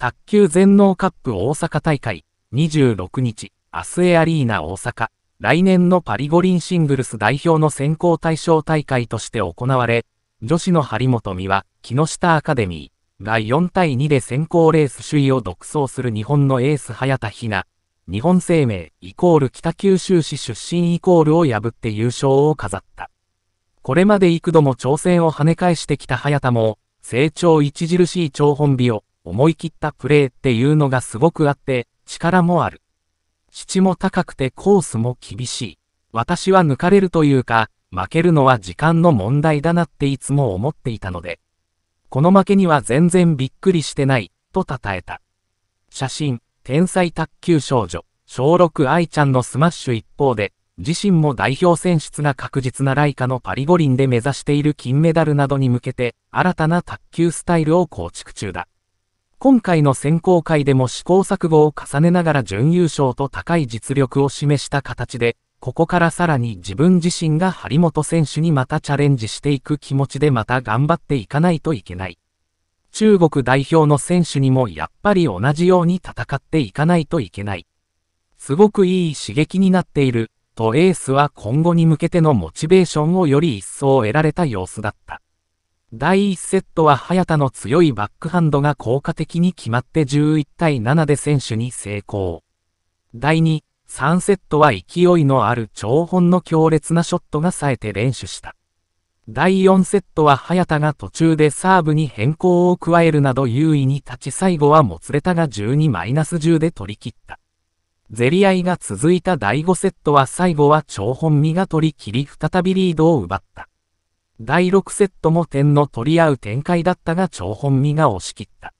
卓球全農カップ大阪大会、26日、アスエアリーナ大阪、来年のパリ五輪シングルス代表の選考対象大会として行われ、女子の張本美和、木下アカデミーが4対2で選考レース首位を独走する日本のエース早田ひな、日本生命イコール北九州市出身イコールを破って優勝を飾った。これまで幾度も挑戦を跳ね返してきた早田も、成長著しい張本美を思い切ったプレーっていうのがすごくあって、力もある。質も高くてコースも厳しい。私は抜かれるというか、負けるのは時間の問題だなっていつも思っていたので。この負けには全然びっくりしてない、と称えた。写真、天才卓球少女、小6愛ちゃんのスマッシュ一方で、自身も代表選出が確実なライカのパリ五輪で目指している金メダルなどに向けて、新たな卓球スタイルを構築中だ。今回の選考会でも試行錯誤を重ねながら準優勝と高い実力を示した形で、ここからさらに自分自身が張本選手にまたチャレンジしていく気持ちでまた頑張っていかないといけない。中国代表の選手にもやっぱり同じように戦っていかないといけない。すごくいい刺激になっている、とエースは今後に向けてのモチベーションをより一層得られた様子だった。第1セットは早田の強いバックハンドが効果的に決まって11対7で選手に成功。第2、3セットは勢いのある長本の強烈なショットが冴えて練習した。第4セットは早田が途中でサーブに変更を加えるなど優位に立ち最後はもつれたが12-10で取り切った。ゼリ合いが続いた第5セットは最後は長本身が取り切り再びリードを奪った。第6セットも点の取り合う展開だったが張本美が押し切った。